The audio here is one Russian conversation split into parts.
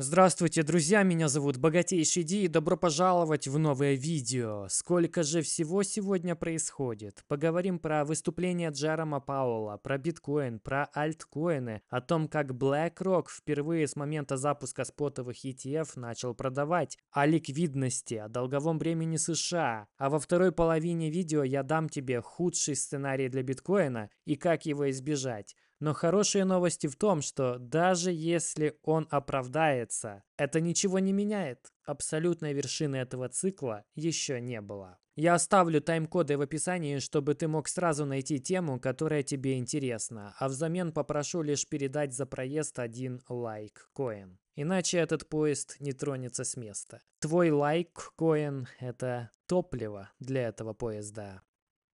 Здравствуйте, друзья, меня зовут Богатейший Ди и добро пожаловать в новое видео. Сколько же всего сегодня происходит? Поговорим про выступление Джерома Пауэлла, про биткоин, про альткоины, о том, как BlackRock впервые с момента запуска спотовых ETF начал продавать, о ликвидности, о долговом времени США, а во второй половине видео я дам тебе худший сценарий для биткоина и как его избежать. Но хорошие новости в том, что даже если он оправдается, это ничего не меняет. Абсолютной вершины этого цикла еще не было. Я оставлю тайм-коды в описании, чтобы ты мог сразу найти тему, которая тебе интересна, а взамен попрошу лишь передать за проезд один лайк коин. Иначе этот поезд не тронется с места. Твой лайк коин – это топливо для этого поезда.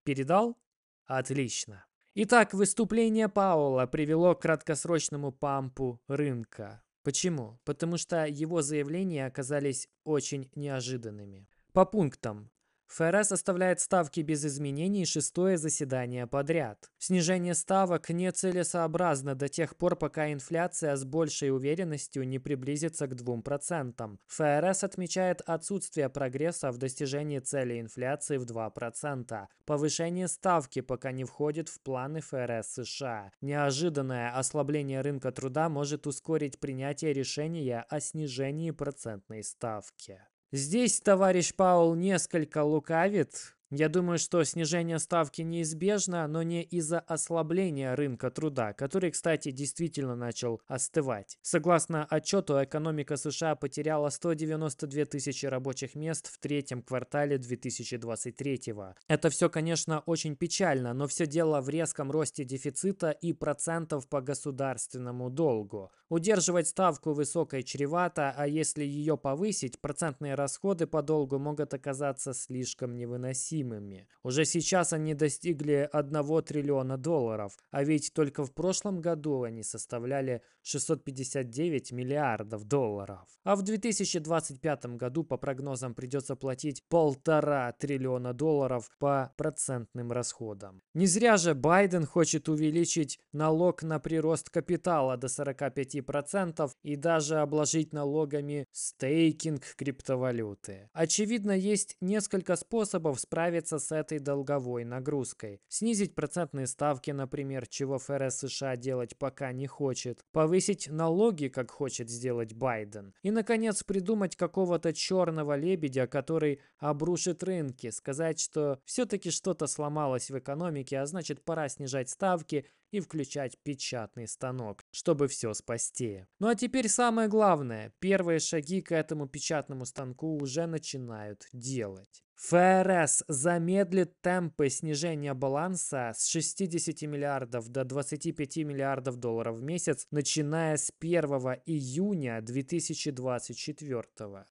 Передал? Отлично. Итак, выступление Паула привело к краткосрочному пампу рынка. Почему? Потому что его заявления оказались очень неожиданными. По пунктам. ФРС оставляет ставки без изменений шестое заседание подряд. Снижение ставок нецелесообразно до тех пор, пока инфляция с большей уверенностью не приблизится к 2%. ФРС отмечает отсутствие прогресса в достижении цели инфляции в 2%. Повышение ставки пока не входит в планы ФРС США. Неожиданное ослабление рынка труда может ускорить принятие решения о снижении процентной ставки. Здесь товарищ Паул несколько лукавит. Я думаю, что снижение ставки неизбежно, но не из-за ослабления рынка труда, который, кстати, действительно начал остывать. Согласно отчету, экономика США потеряла 192 тысячи рабочих мест в третьем квартале 2023. Это все, конечно, очень печально, но все дело в резком росте дефицита и процентов по государственному долгу. Удерживать ставку высокой чревато, а если ее повысить, процентные расходы по долгу могут оказаться слишком невыносимыми неисчислимыми. Уже сейчас они достигли 1 триллиона долларов, а ведь только в прошлом году они составляли 659 миллиардов долларов. А в 2025 году, по прогнозам, придется платить полтора триллиона долларов по процентным расходам. Не зря же Байден хочет увеличить налог на прирост капитала до 45% и даже обложить налогами стейкинг криптовалюты. Очевидно, есть несколько способов справиться справиться с этой долговой нагрузкой. Снизить процентные ставки, например, чего ФРС США делать пока не хочет. Повысить налоги, как хочет сделать Байден. И, наконец, придумать какого-то черного лебедя, который обрушит рынки. Сказать, что все-таки что-то сломалось в экономике, а значит пора снижать ставки и включать печатный станок, чтобы все спасти. Ну а теперь самое главное. Первые шаги к этому печатному станку уже начинают делать. ФРС замедлит темпы снижения баланса с 60 миллиардов до 25 миллиардов долларов в месяц, начиная с 1 июня 2024.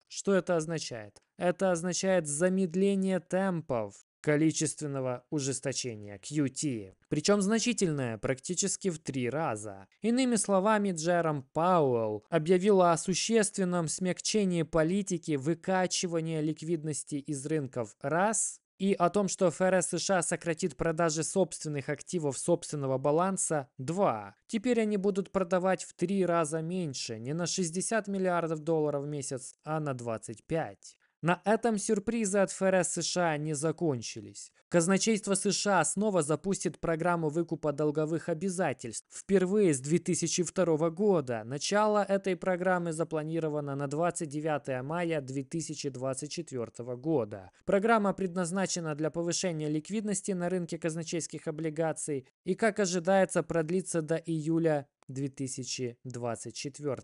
Что это означает? Это означает замедление темпов количественного ужесточения QT, причем значительное, практически в три раза. Иными словами, Джером Пауэлл объявил о существенном смягчении политики выкачивания ликвидности из рынков раз и о том, что ФРС США сократит продажи собственных активов собственного баланса 2. Теперь они будут продавать в три раза меньше, не на 60 миллиардов долларов в месяц, а на 25. На этом сюрпризы от ФРС США не закончились. Казначейство США снова запустит программу выкупа долговых обязательств. Впервые с 2002 года. Начало этой программы запланировано на 29 мая 2024 года. Программа предназначена для повышения ликвидности на рынке казначейских облигаций и, как ожидается, продлится до июля 2024.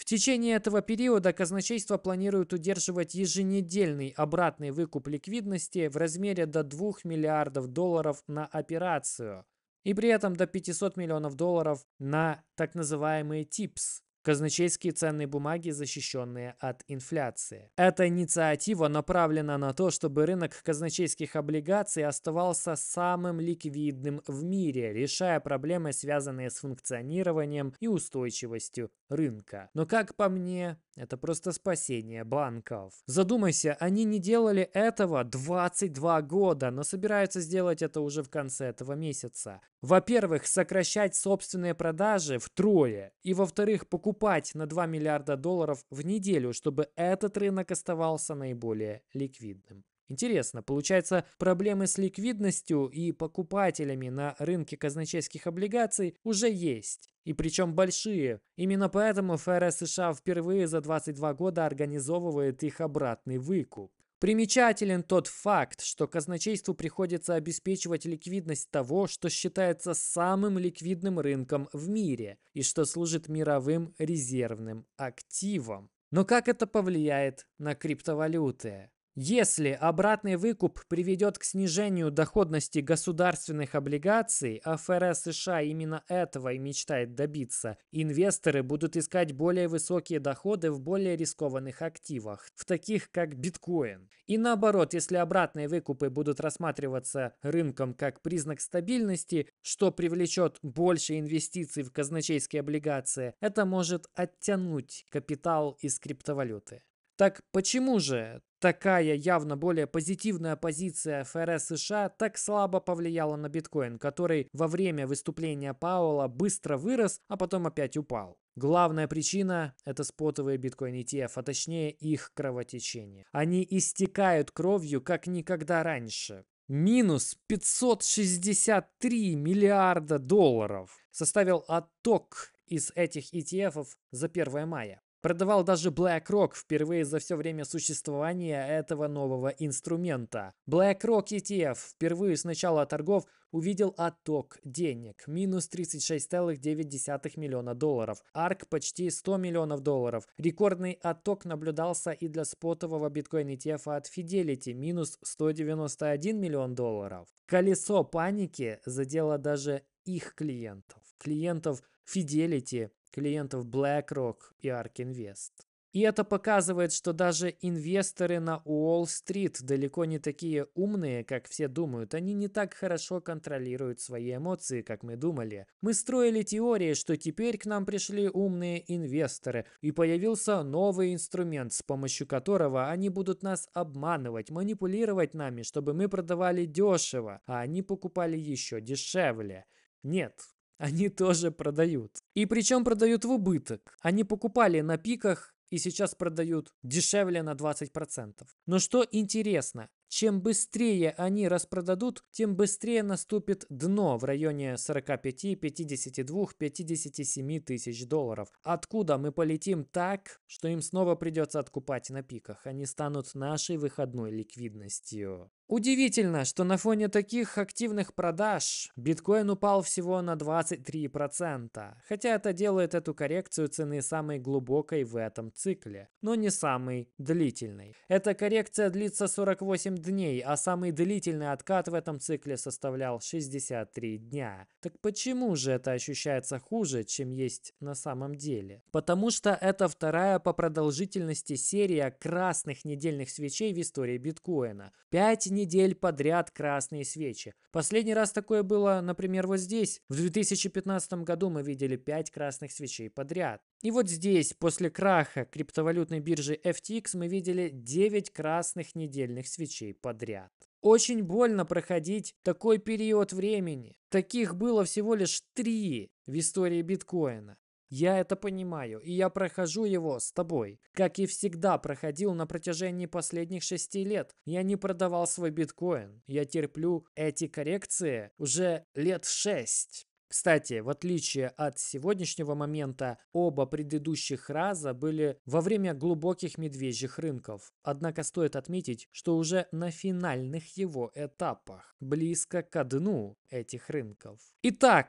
В течение этого периода казначейство планирует удерживать еженедельный обратный выкуп ликвидности в размере до 2 миллиардов долларов на операцию и при этом до 500 миллионов долларов на так называемые ТИПС казначейские ценные бумаги, защищенные от инфляции. Эта инициатива направлена на то, чтобы рынок казначейских облигаций оставался самым ликвидным в мире, решая проблемы, связанные с функционированием и устойчивостью рынка. Но как по мне, это просто спасение банков. Задумайся, они не делали этого 22 года, но собираются сделать это уже в конце этого месяца. Во-первых, сокращать собственные продажи втрое. И во-вторых, покупать на 2 миллиарда долларов в неделю, чтобы этот рынок оставался наиболее ликвидным. Интересно, получается, проблемы с ликвидностью и покупателями на рынке казначейских облигаций уже есть. И причем большие. Именно поэтому ФРС США впервые за 22 года организовывает их обратный выкуп. Примечателен тот факт, что казначейству приходится обеспечивать ликвидность того, что считается самым ликвидным рынком в мире и что служит мировым резервным активом. Но как это повлияет на криптовалюты? Если обратный выкуп приведет к снижению доходности государственных облигаций, а ФРС США именно этого и мечтает добиться, инвесторы будут искать более высокие доходы в более рискованных активах, в таких как биткоин. И наоборот, если обратные выкупы будут рассматриваться рынком как признак стабильности, что привлечет больше инвестиций в казначейские облигации, это может оттянуть капитал из криптовалюты. Так почему же такая явно более позитивная позиция ФРС США так слабо повлияла на биткоин, который во время выступления Пауэлла быстро вырос, а потом опять упал. Главная причина – это спотовые биткоин ETF, а точнее их кровотечение. Они истекают кровью, как никогда раньше. Минус 563 миллиарда долларов составил отток из этих ETF за 1 мая. Продавал даже BlackRock впервые за все время существования этого нового инструмента. BlackRock ETF впервые с начала торгов увидел отток денег – минус 36,9 миллиона долларов. ARK – почти 100 миллионов долларов. Рекордный отток наблюдался и для спотового биткоин ETF от Fidelity – минус 191 миллион долларов. Колесо паники задело даже их клиентов, клиентов Fidelity, клиентов BlackRock и ARK Invest. И это показывает, что даже инвесторы на Уолл-стрит далеко не такие умные, как все думают. Они не так хорошо контролируют свои эмоции, как мы думали. Мы строили теории, что теперь к нам пришли умные инвесторы, и появился новый инструмент, с помощью которого они будут нас обманывать, манипулировать нами, чтобы мы продавали дешево, а они покупали еще дешевле. Нет, они тоже продают. И причем продают в убыток. Они покупали на пиках и сейчас продают дешевле на 20%. Но что интересно, чем быстрее они распродадут, тем быстрее наступит дно в районе 45, 52, 57 тысяч долларов. Откуда мы полетим так, что им снова придется откупать на пиках? Они станут нашей выходной ликвидностью. Удивительно, что на фоне таких активных продаж биткоин упал всего на 23%, хотя это делает эту коррекцию цены самой глубокой в этом цикле, но не самой длительной. Эта коррекция длится 48 дней, а самый длительный откат в этом цикле составлял 63 дня. Так почему же это ощущается хуже, чем есть на самом деле? Потому что это вторая по продолжительности серия красных недельных свечей в истории биткоина. 5 недель подряд красные свечи. Последний раз такое было, например, вот здесь. В 2015 году мы видели 5 красных свечей подряд. И вот здесь, после краха криптовалютной биржи FTX, мы видели 9 красных недельных свечей подряд. Очень больно проходить такой период времени. Таких было всего лишь три в истории биткоина. Я это понимаю, и я прохожу его с тобой. Как и всегда проходил на протяжении последних шести лет. Я не продавал свой биткоин. Я терплю эти коррекции уже лет шесть. Кстати, в отличие от сегодняшнего момента, оба предыдущих раза были во время глубоких медвежьих рынков. Однако стоит отметить, что уже на финальных его этапах, близко к дну этих рынков. Итак,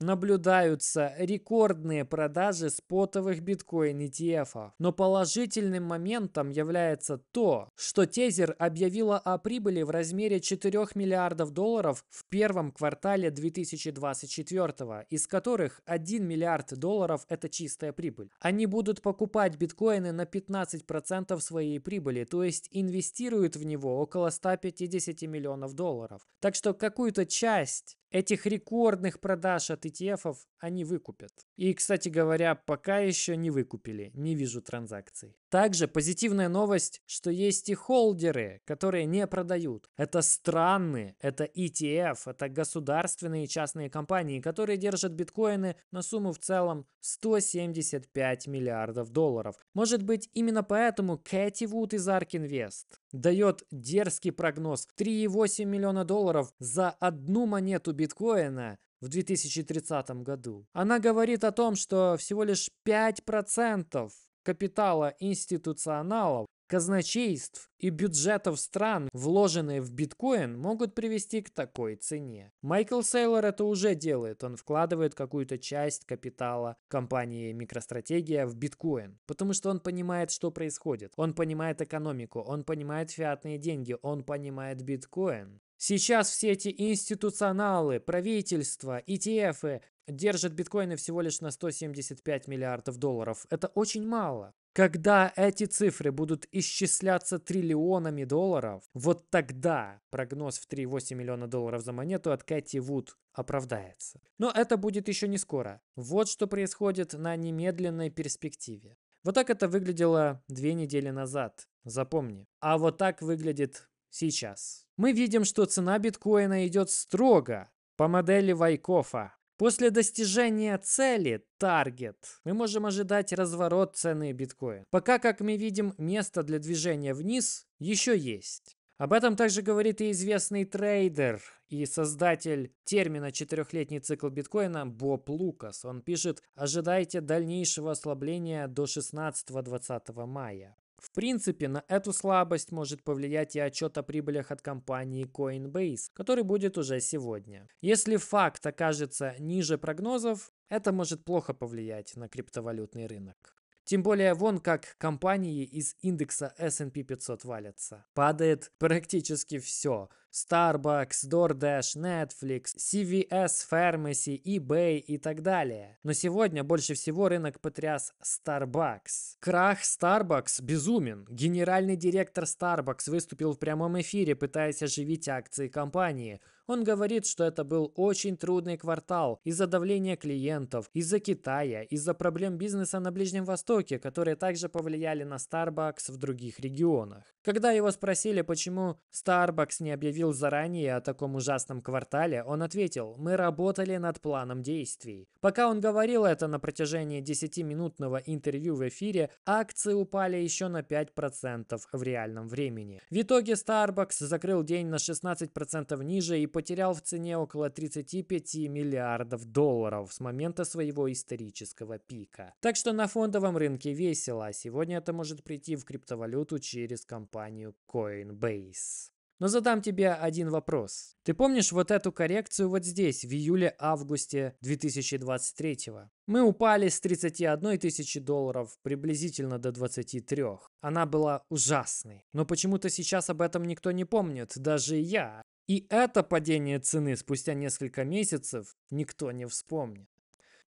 наблюдаются рекордные продажи спотовых биткоин ETF. А. Но положительным моментом является то, что Тезер объявила о прибыли в размере 4 миллиардов долларов в первом квартале 2024, из которых 1 миллиард долларов – это чистая прибыль. Они будут покупать биткоины на 15% своей прибыли, то есть инвестируют в него около 150 миллионов долларов. Так что какую-то часть Этих рекордных продаж от ETF они выкупят. И, кстати говоря, пока еще не выкупили, не вижу транзакций. Также позитивная новость, что есть и холдеры, которые не продают. Это страны, это ETF, это государственные и частные компании, которые держат биткоины на сумму в целом 175 миллиардов долларов. Может быть, именно поэтому Кэти Вуд из Ark Invest дает дерзкий прогноз 3,8 миллиона долларов за одну монету биткоина в 2030 году. Она говорит о том, что всего лишь 5% капитала институционалов, казначейств и бюджетов стран, вложенные в биткоин, могут привести к такой цене. Майкл Сейлор это уже делает. Он вкладывает какую-то часть капитала компании Микростратегия в биткоин, потому что он понимает, что происходит. Он понимает экономику, он понимает фиатные деньги, он понимает биткоин. Сейчас все эти институционалы, правительства, ETF держит биткоины всего лишь на 175 миллиардов долларов. Это очень мало. Когда эти цифры будут исчисляться триллионами долларов, вот тогда прогноз в 3,8 миллиона долларов за монету от Кэти Вуд оправдается. Но это будет еще не скоро. Вот что происходит на немедленной перспективе. Вот так это выглядело две недели назад, запомни. А вот так выглядит сейчас. Мы видим, что цена биткоина идет строго по модели Вайкофа. После достижения цели, таргет, мы можем ожидать разворот цены биткоина. Пока, как мы видим, место для движения вниз еще есть. Об этом также говорит и известный трейдер и создатель термина «четырехлетний цикл биткоина» Боб Лукас. Он пишет «Ожидайте дальнейшего ослабления до 16-20 мая». В принципе, на эту слабость может повлиять и отчет о прибылях от компании Coinbase, который будет уже сегодня. Если факт окажется ниже прогнозов, это может плохо повлиять на криптовалютный рынок. Тем более вон как компании из индекса S&P 500 валятся. Падает практически все – Starbucks, DoorDash, Netflix, CVS Pharmacy, eBay и так далее. Но сегодня больше всего рынок потряс Starbucks. Крах Starbucks безумен. Генеральный директор Starbucks выступил в прямом эфире, пытаясь оживить акции компании. Он говорит, что это был очень трудный квартал из-за давления клиентов, из-за Китая, из-за проблем бизнеса на Ближнем Востоке, которые также повлияли на Starbucks в других регионах. Когда его спросили, почему Starbucks не объявил сообщил заранее о таком ужасном квартале, он ответил, мы работали над планом действий. Пока он говорил это на протяжении 10-минутного интервью в эфире, акции упали еще на 5% в реальном времени. В итоге Starbucks закрыл день на 16% ниже и потерял в цене около 35 миллиардов долларов с момента своего исторического пика. Так что на фондовом рынке весело, а сегодня это может прийти в криптовалюту через компанию Coinbase. Но задам тебе один вопрос. Ты помнишь вот эту коррекцию вот здесь, в июле-августе 2023 Мы упали с 31 тысячи долларов приблизительно до 23. Она была ужасной. Но почему-то сейчас об этом никто не помнит, даже я. И это падение цены спустя несколько месяцев никто не вспомнит.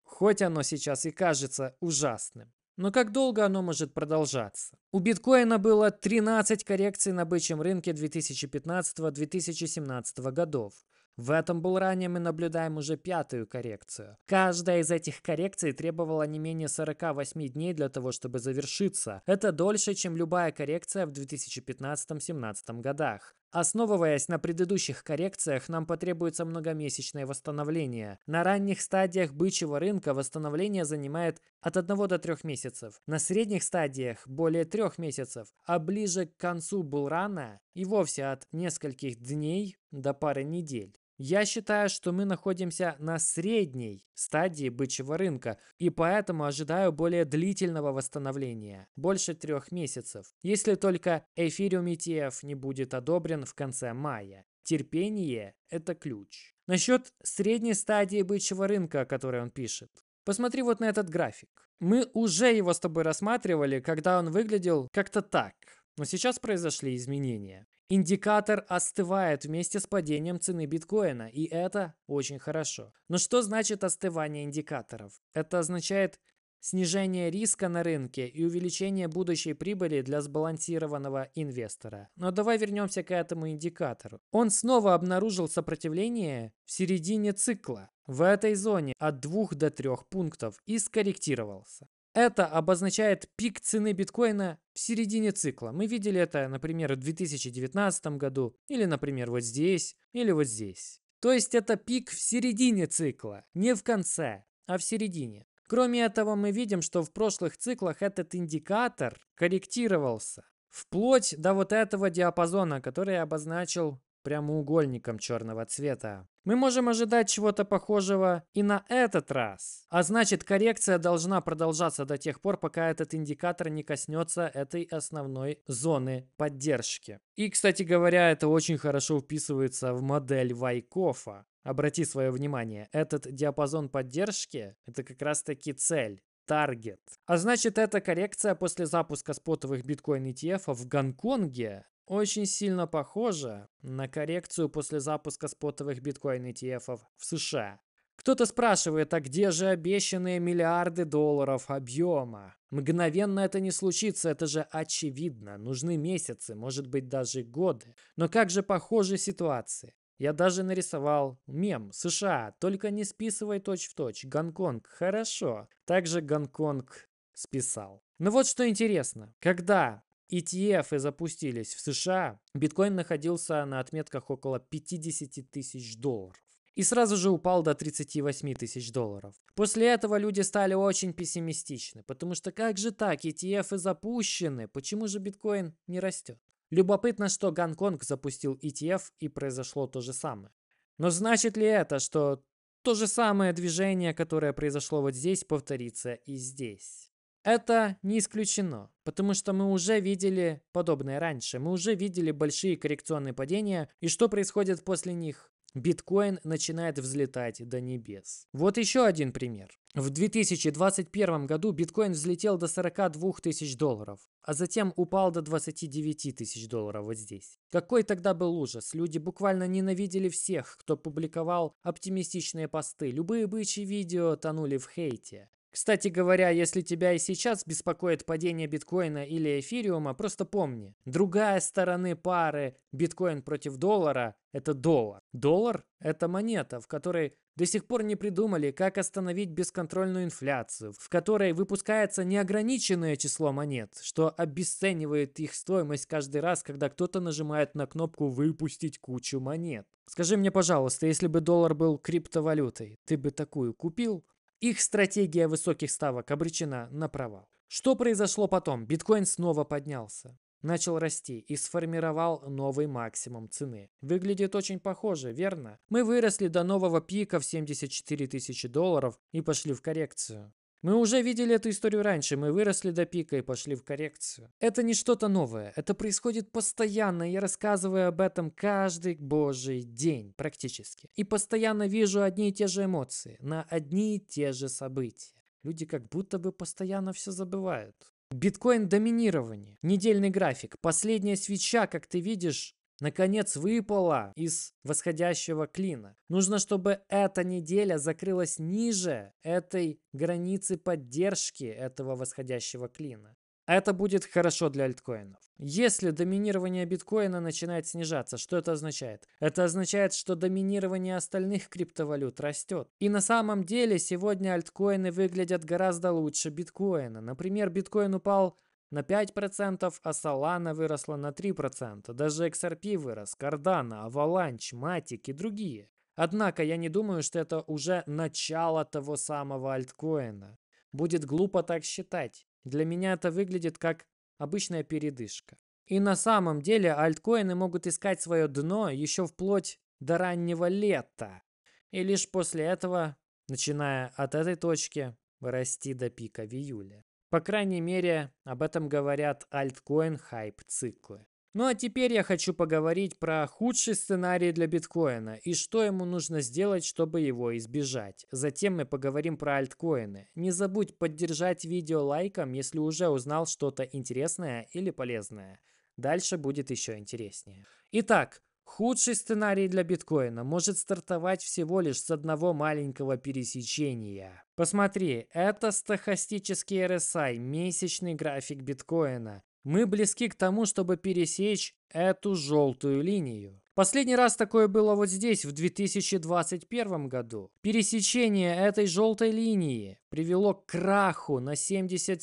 Хоть оно сейчас и кажется ужасным. Но как долго оно может продолжаться? У биткоина было 13 коррекций на бычьем рынке 2015-2017 годов. В этом был ранее мы наблюдаем уже пятую коррекцию. Каждая из этих коррекций требовала не менее 48 дней для того, чтобы завершиться. Это дольше, чем любая коррекция в 2015-2017 годах. Основываясь на предыдущих коррекциях, нам потребуется многомесячное восстановление. На ранних стадиях бычьего рынка восстановление занимает от 1 до 3 месяцев, на средних стадиях более 3 месяцев, а ближе к концу булрана и вовсе от нескольких дней до пары недель. Я считаю, что мы находимся на средней стадии бычьего рынка, и поэтому ожидаю более длительного восстановления, больше трех месяцев, если только эфириум ETF не будет одобрен в конце мая. Терпение – это ключ. Насчет средней стадии бычьего рынка, о которой он пишет. Посмотри вот на этот график. Мы уже его с тобой рассматривали, когда он выглядел как-то так. Но сейчас произошли изменения. Индикатор остывает вместе с падением цены биткоина, и это очень хорошо. Но что значит остывание индикаторов? Это означает снижение риска на рынке и увеличение будущей прибыли для сбалансированного инвестора. Но давай вернемся к этому индикатору. Он снова обнаружил сопротивление в середине цикла в этой зоне от 2 до 3 пунктов и скорректировался. Это обозначает пик цены биткоина в середине цикла. Мы видели это, например, в 2019 году, или, например, вот здесь, или вот здесь. То есть это пик в середине цикла, не в конце, а в середине. Кроме этого, мы видим, что в прошлых циклах этот индикатор корректировался вплоть до вот этого диапазона, который я обозначил прямоугольником черного цвета. Мы можем ожидать чего-то похожего и на этот раз. А значит, коррекция должна продолжаться до тех пор, пока этот индикатор не коснется этой основной зоны поддержки. И, кстати говоря, это очень хорошо вписывается в модель Вайкофа. Обрати свое внимание, этот диапазон поддержки – это как раз-таки цель таргет. А значит, эта коррекция после запуска спотовых биткоин ETF в Гонконге очень сильно похоже на коррекцию после запуска спотовых биткоин ETF в США. Кто-то спрашивает, а где же обещанные миллиарды долларов объема? Мгновенно это не случится, это же очевидно. Нужны месяцы, может быть даже годы. Но как же похожи ситуации? Я даже нарисовал мем США, только не списывай точь-в-точь. -точь. Гонконг, хорошо. Также Гонконг списал. Но вот что интересно. Когда ETF и запустились в США, биткоин находился на отметках около 50 тысяч долларов и сразу же упал до 38 тысяч долларов. После этого люди стали очень пессимистичны, потому что как же так, ETF и запущены, почему же биткоин не растет? Любопытно, что Гонконг запустил ETF и произошло то же самое. Но значит ли это, что то же самое движение, которое произошло вот здесь, повторится и здесь? Это не исключено, потому что мы уже видели подобное раньше. Мы уже видели большие коррекционные падения, и что происходит после них? Биткоин начинает взлетать до небес. Вот еще один пример. В 2021 году биткоин взлетел до 42 тысяч долларов, а затем упал до 29 тысяч долларов вот здесь. Какой тогда был ужас? Люди буквально ненавидели всех, кто публиковал оптимистичные посты. Любые бычьи видео тонули в хейте. Кстати говоря, если тебя и сейчас беспокоит падение биткоина или эфириума, просто помни, другая стороны пары биткоин против доллара – это доллар. Доллар – это монета, в которой до сих пор не придумали, как остановить бесконтрольную инфляцию, в которой выпускается неограниченное число монет, что обесценивает их стоимость каждый раз, когда кто-то нажимает на кнопку «выпустить кучу монет». Скажи мне, пожалуйста, если бы доллар был криптовалютой, ты бы такую купил? Их стратегия высоких ставок обречена на провал. Что произошло потом? Биткоин снова поднялся. Начал расти и сформировал новый максимум цены. Выглядит очень похоже, верно? Мы выросли до нового пика в 74 тысячи долларов и пошли в коррекцию. Мы уже видели эту историю раньше, мы выросли до пика и пошли в коррекцию. Это не что-то новое, это происходит постоянно, я рассказываю об этом каждый божий день практически. И постоянно вижу одни и те же эмоции, на одни и те же события. Люди как будто бы постоянно все забывают. Биткоин доминирование. Недельный график. Последняя свеча, как ты видишь, наконец выпала из восходящего клина. Нужно, чтобы эта неделя закрылась ниже этой границы поддержки этого восходящего клина. Это будет хорошо для альткоинов. Если доминирование биткоина начинает снижаться, что это означает? Это означает, что доминирование остальных криптовалют растет. И на самом деле сегодня альткоины выглядят гораздо лучше биткоина. Например, биткоин упал на 5%, а Solana выросла на 3%, даже XRP вырос, Cardano, Avalanche, Matic и другие. Однако я не думаю, что это уже начало того самого альткоина. Будет глупо так считать. Для меня это выглядит как обычная передышка. И на самом деле альткоины могут искать свое дно еще вплоть до раннего лета. И лишь после этого, начиная от этой точки, расти до пика в июле. По крайней мере, об этом говорят альткоин хайп циклы. Ну а теперь я хочу поговорить про худший сценарий для биткоина и что ему нужно сделать, чтобы его избежать. Затем мы поговорим про альткоины. Не забудь поддержать видео лайком, если уже узнал что-то интересное или полезное. Дальше будет еще интереснее. Итак, Худший сценарий для биткоина может стартовать всего лишь с одного маленького пересечения. Посмотри, это стохастический RSI, месячный график биткоина. Мы близки к тому, чтобы пересечь эту желтую линию. Последний раз такое было вот здесь, в 2021 году. Пересечение этой желтой линии привело к краху на 77%.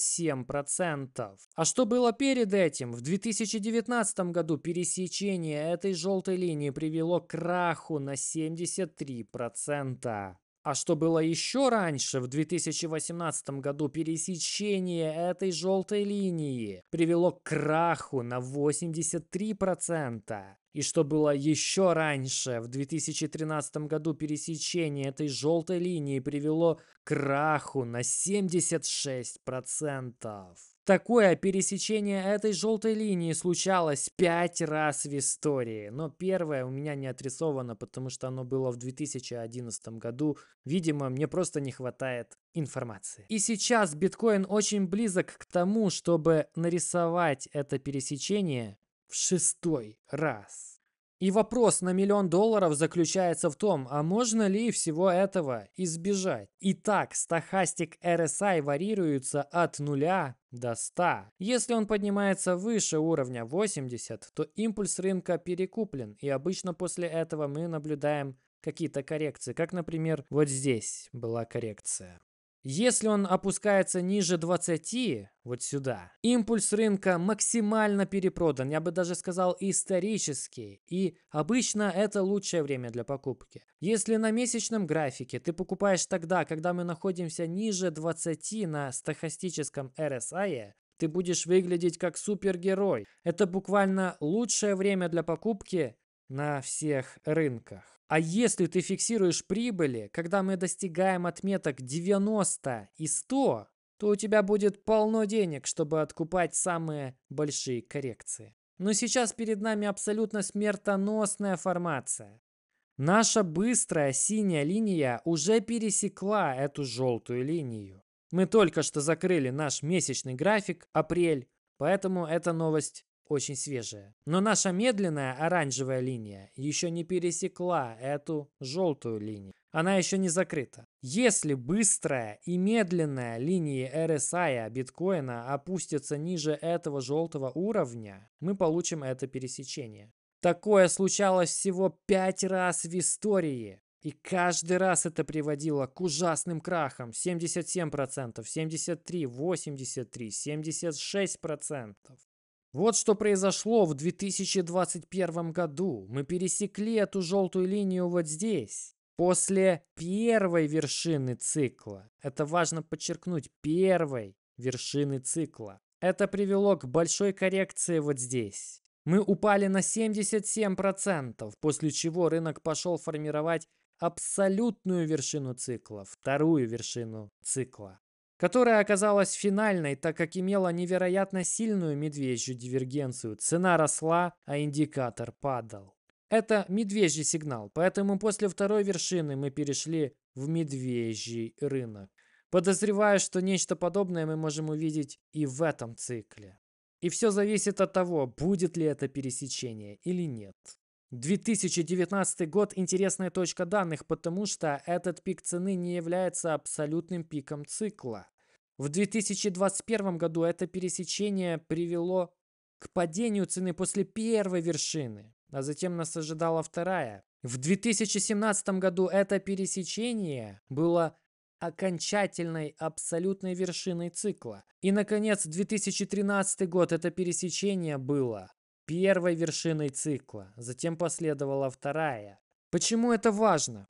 А что было перед этим? В 2019 году пересечение этой желтой линии привело к краху на 73%. А что было еще раньше, в 2018 году, пересечение этой желтой линии привело к краху на 83%. И что было еще раньше, в 2013 году пересечение этой желтой линии привело к краху на 76%. Такое пересечение этой желтой линии случалось пять раз в истории. Но первое у меня не отрисовано, потому что оно было в 2011 году. Видимо, мне просто не хватает информации. И сейчас биткоин очень близок к тому, чтобы нарисовать это пересечение в шестой раз. И вопрос на миллион долларов заключается в том, а можно ли всего этого избежать? Итак, стахастик RSI варьируется от 0 до 100. Если он поднимается выше уровня 80, то импульс рынка перекуплен, и обычно после этого мы наблюдаем какие-то коррекции, как, например, вот здесь была коррекция. Если он опускается ниже 20, вот сюда, импульс рынка максимально перепродан, я бы даже сказал исторический, и обычно это лучшее время для покупки. Если на месячном графике ты покупаешь тогда, когда мы находимся ниже 20 на стохастическом RSI, ты будешь выглядеть как супергерой. Это буквально лучшее время для покупки на всех рынках. А если ты фиксируешь прибыли, когда мы достигаем отметок 90 и 100, то у тебя будет полно денег, чтобы откупать самые большие коррекции. Но сейчас перед нами абсолютно смертоносная формация. Наша быстрая синяя линия уже пересекла эту желтую линию. Мы только что закрыли наш месячный график, апрель, поэтому эта новость очень свежая. Но наша медленная оранжевая линия еще не пересекла эту желтую линию. Она еще не закрыта. Если быстрая и медленная линии RSI биткоина опустятся ниже этого желтого уровня, мы получим это пересечение. Такое случалось всего пять раз в истории. И каждый раз это приводило к ужасным крахам. 77%, 73%, 83%, 76%. Вот что произошло в 2021 году. Мы пересекли эту желтую линию вот здесь. После первой вершины цикла. Это важно подчеркнуть. Первой вершины цикла. Это привело к большой коррекции вот здесь. Мы упали на 77%, после чего рынок пошел формировать абсолютную вершину цикла, вторую вершину цикла которая оказалась финальной, так как имела невероятно сильную медвежью дивергенцию. Цена росла, а индикатор падал. Это медвежий сигнал, поэтому после второй вершины мы перешли в медвежий рынок. Подозреваю, что нечто подобное мы можем увидеть и в этом цикле. И все зависит от того, будет ли это пересечение или нет. 2019 год – интересная точка данных, потому что этот пик цены не является абсолютным пиком цикла. В 2021 году это пересечение привело к падению цены после первой вершины, а затем нас ожидала вторая. В 2017 году это пересечение было окончательной абсолютной вершиной цикла. И, наконец, 2013 год это пересечение было первой вершиной цикла, затем последовала вторая. Почему это важно?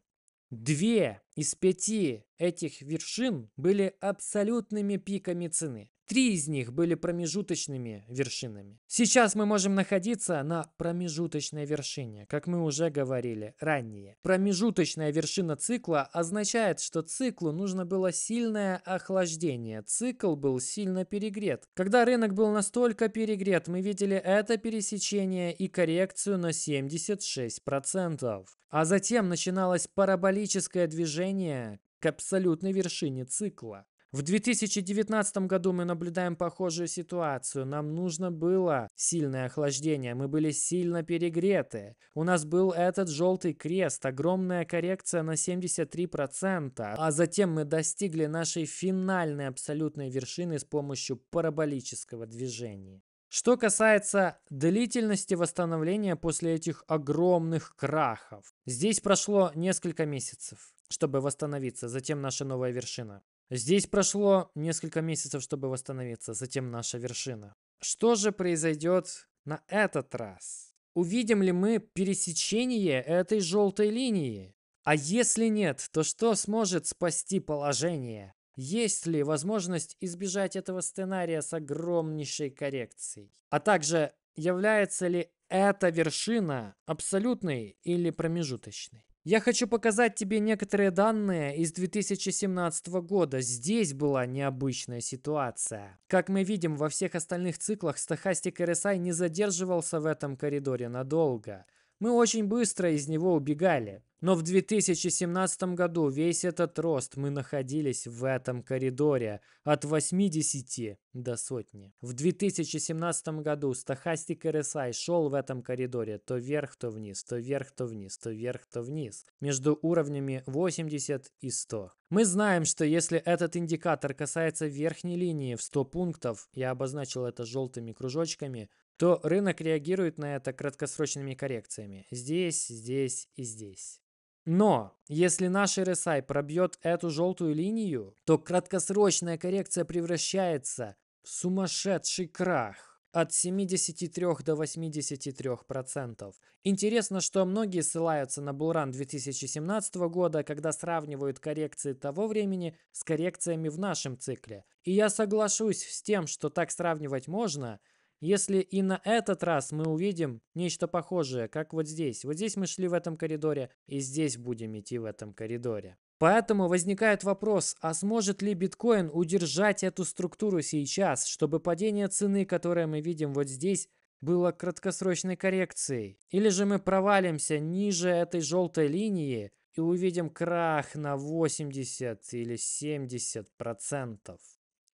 Две из пяти этих вершин были абсолютными пиками цены. Три из них были промежуточными вершинами. Сейчас мы можем находиться на промежуточной вершине, как мы уже говорили ранее. Промежуточная вершина цикла означает, что циклу нужно было сильное охлаждение. Цикл был сильно перегрет. Когда рынок был настолько перегрет, мы видели это пересечение и коррекцию на 76%. А затем начиналось параболическое движение к абсолютной вершине цикла. В 2019 году мы наблюдаем похожую ситуацию. Нам нужно было сильное охлаждение, мы были сильно перегреты. У нас был этот желтый крест, огромная коррекция на 73%, а затем мы достигли нашей финальной абсолютной вершины с помощью параболического движения. Что касается длительности восстановления после этих огромных крахов, здесь прошло несколько месяцев, чтобы восстановиться, затем наша новая вершина. Здесь прошло несколько месяцев, чтобы восстановиться, затем наша вершина. Что же произойдет на этот раз? Увидим ли мы пересечение этой желтой линии? А если нет, то что сможет спасти положение? Есть ли возможность избежать этого сценария с огромнейшей коррекцией? А также, является ли эта вершина абсолютной или промежуточной? Я хочу показать тебе некоторые данные из 2017 года. Здесь была необычная ситуация. Как мы видим, во всех остальных циклах стохастик RSI не задерживался в этом коридоре надолго. Мы очень быстро из него убегали. Но в 2017 году весь этот рост мы находились в этом коридоре от 80 до сотни. В 2017 году стохастик RSI шел в этом коридоре то вверх, то вниз, то вверх, то вниз, то вверх, то вниз, между уровнями 80 и 100. Мы знаем, что если этот индикатор касается верхней линии в 100 пунктов, я обозначил это желтыми кружочками, то рынок реагирует на это краткосрочными коррекциями. Здесь, здесь и здесь. Но если наш RSI пробьет эту желтую линию, то краткосрочная коррекция превращается в сумасшедший крах от 73 до 83 процентов. Интересно, что многие ссылаются на Булран 2017 года, когда сравнивают коррекции того времени с коррекциями в нашем цикле. И я соглашусь с тем, что так сравнивать можно – если и на этот раз мы увидим нечто похожее, как вот здесь. Вот здесь мы шли в этом коридоре, и здесь будем идти в этом коридоре. Поэтому возникает вопрос, а сможет ли биткоин удержать эту структуру сейчас, чтобы падение цены, которое мы видим вот здесь, было краткосрочной коррекцией? Или же мы провалимся ниже этой желтой линии и увидим крах на 80 или 70 процентов?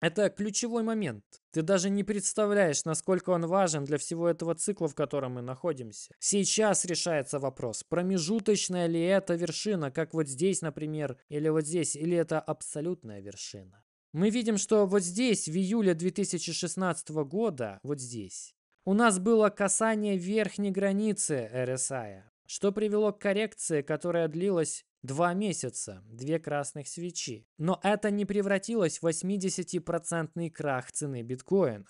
Это ключевой момент. Ты даже не представляешь, насколько он важен для всего этого цикла, в котором мы находимся. Сейчас решается вопрос, промежуточная ли это вершина, как вот здесь, например, или вот здесь, или это абсолютная вершина. Мы видим, что вот здесь, в июле 2016 года, вот здесь, у нас было касание верхней границы RSI, что привело к коррекции, которая длилась Два месяца, две красных свечи. Но это не превратилось в 80% крах цены биткоина.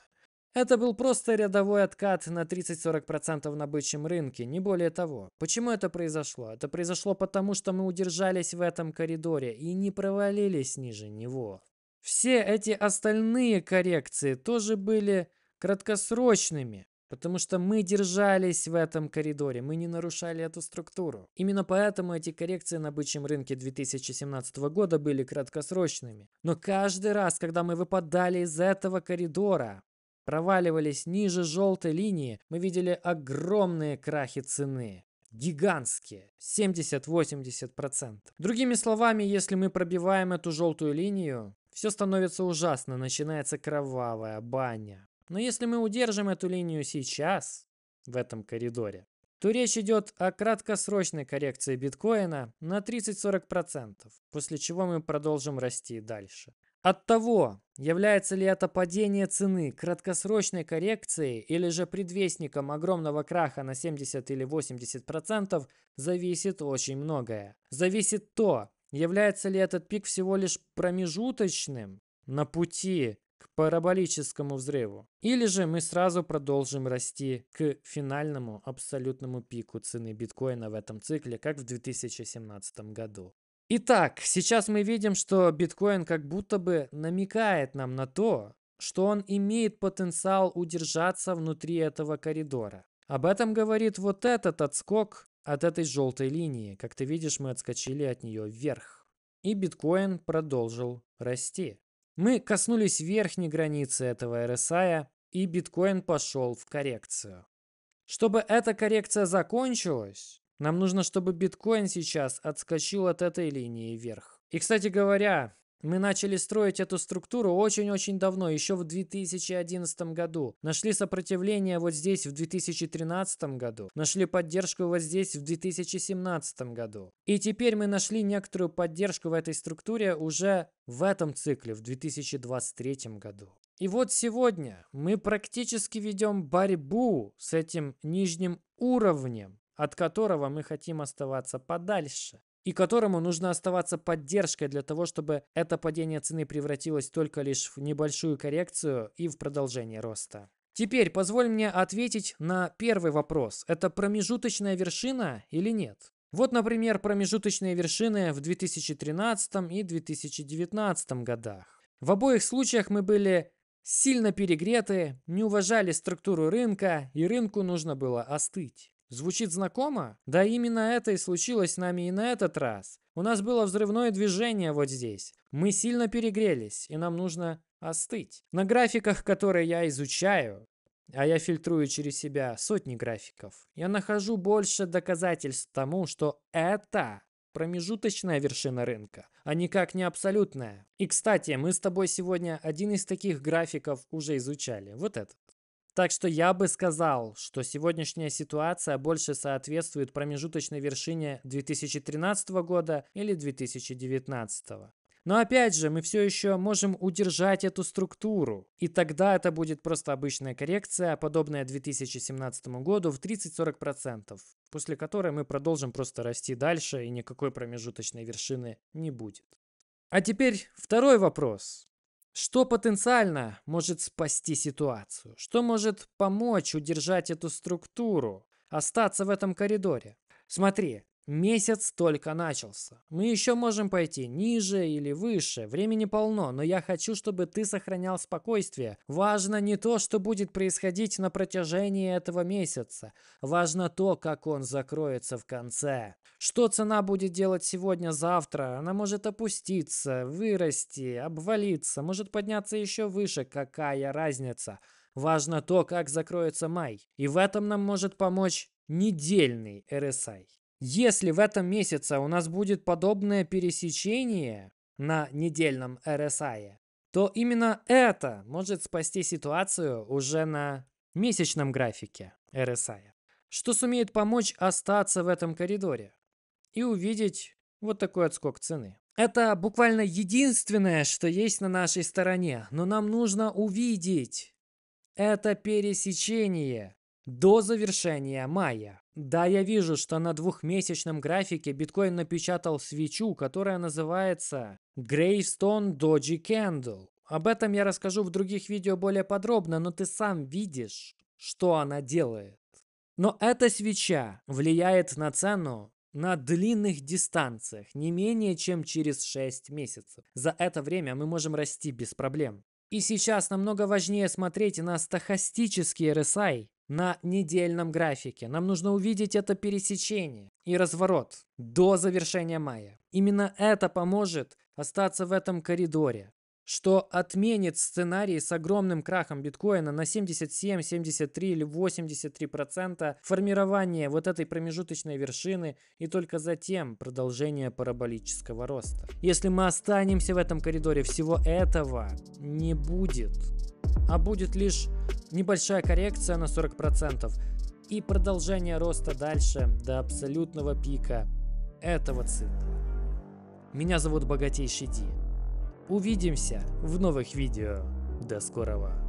Это был просто рядовой откат на 30-40% на бычьем рынке, не более того. Почему это произошло? Это произошло потому, что мы удержались в этом коридоре и не провалились ниже него. Все эти остальные коррекции тоже были краткосрочными. Потому что мы держались в этом коридоре, мы не нарушали эту структуру. Именно поэтому эти коррекции на бычьем рынке 2017 года были краткосрочными. Но каждый раз, когда мы выпадали из этого коридора, проваливались ниже желтой линии, мы видели огромные крахи цены гигантские, 70-80%. Другими словами, если мы пробиваем эту желтую линию, все становится ужасно, начинается кровавая баня. Но если мы удержим эту линию сейчас, в этом коридоре, то речь идет о краткосрочной коррекции биткоина на 30-40%, после чего мы продолжим расти дальше. От того, является ли это падение цены краткосрочной коррекцией или же предвестником огромного краха на 70 или 80%, зависит очень многое. Зависит то, является ли этот пик всего лишь промежуточным на пути к параболическому взрыву. Или же мы сразу продолжим расти к финальному абсолютному пику цены биткоина в этом цикле, как в 2017 году. Итак, сейчас мы видим, что биткоин как будто бы намекает нам на то, что он имеет потенциал удержаться внутри этого коридора. Об этом говорит вот этот отскок от этой желтой линии. Как ты видишь, мы отскочили от нее вверх. И биткоин продолжил расти. Мы коснулись верхней границы этого RSI, и биткоин пошел в коррекцию. Чтобы эта коррекция закончилась, нам нужно, чтобы биткоин сейчас отскочил от этой линии вверх. И, кстати говоря, мы начали строить эту структуру очень-очень давно, еще в 2011 году. Нашли сопротивление вот здесь в 2013 году. Нашли поддержку вот здесь в 2017 году. И теперь мы нашли некоторую поддержку в этой структуре уже в этом цикле, в 2023 году. И вот сегодня мы практически ведем борьбу с этим нижним уровнем, от которого мы хотим оставаться подальше и которому нужно оставаться поддержкой для того, чтобы это падение цены превратилось только лишь в небольшую коррекцию и в продолжение роста. Теперь позволь мне ответить на первый вопрос. Это промежуточная вершина или нет? Вот, например, промежуточные вершины в 2013 и 2019 годах. В обоих случаях мы были сильно перегреты, не уважали структуру рынка, и рынку нужно было остыть. Звучит знакомо? Да именно это и случилось с нами и на этот раз. У нас было взрывное движение вот здесь. Мы сильно перегрелись, и нам нужно остыть. На графиках, которые я изучаю, а я фильтрую через себя сотни графиков, я нахожу больше доказательств тому, что это промежуточная вершина рынка, а никак не абсолютная. И, кстати, мы с тобой сегодня один из таких графиков уже изучали. Вот этот. Так что я бы сказал, что сегодняшняя ситуация больше соответствует промежуточной вершине 2013 года или 2019. Но опять же, мы все еще можем удержать эту структуру. И тогда это будет просто обычная коррекция, подобная 2017 году в 30-40%, после которой мы продолжим просто расти дальше и никакой промежуточной вершины не будет. А теперь второй вопрос. Что потенциально может спасти ситуацию? Что может помочь удержать эту структуру, остаться в этом коридоре? Смотри, Месяц только начался. Мы еще можем пойти ниже или выше, времени полно, но я хочу, чтобы ты сохранял спокойствие. Важно не то, что будет происходить на протяжении этого месяца. Важно то, как он закроется в конце. Что цена будет делать сегодня-завтра? Она может опуститься, вырасти, обвалиться, может подняться еще выше. Какая разница? Важно то, как закроется май. И в этом нам может помочь недельный RSI. Если в этом месяце у нас будет подобное пересечение на недельном RSI, то именно это может спасти ситуацию уже на месячном графике RSI, что сумеет помочь остаться в этом коридоре и увидеть вот такой отскок цены. Это буквально единственное, что есть на нашей стороне, но нам нужно увидеть это пересечение до завершения мая. Да, я вижу, что на двухмесячном графике биткоин напечатал свечу, которая называется Greystone Doji Candle. Об этом я расскажу в других видео более подробно, но ты сам видишь, что она делает. Но эта свеча влияет на цену на длинных дистанциях, не менее чем через 6 месяцев. За это время мы можем расти без проблем. И сейчас намного важнее смотреть на стахастический RSI, на недельном графике. Нам нужно увидеть это пересечение и разворот до завершения мая. Именно это поможет остаться в этом коридоре, что отменит сценарий с огромным крахом биткоина на 77, 73 или 83 процента формирования вот этой промежуточной вершины и только затем продолжение параболического роста. Если мы останемся в этом коридоре, всего этого не будет а будет лишь небольшая коррекция на 40% и продолжение роста дальше до абсолютного пика этого цикла. Меня зовут Богатейший Ди. Увидимся в новых видео. До скорого.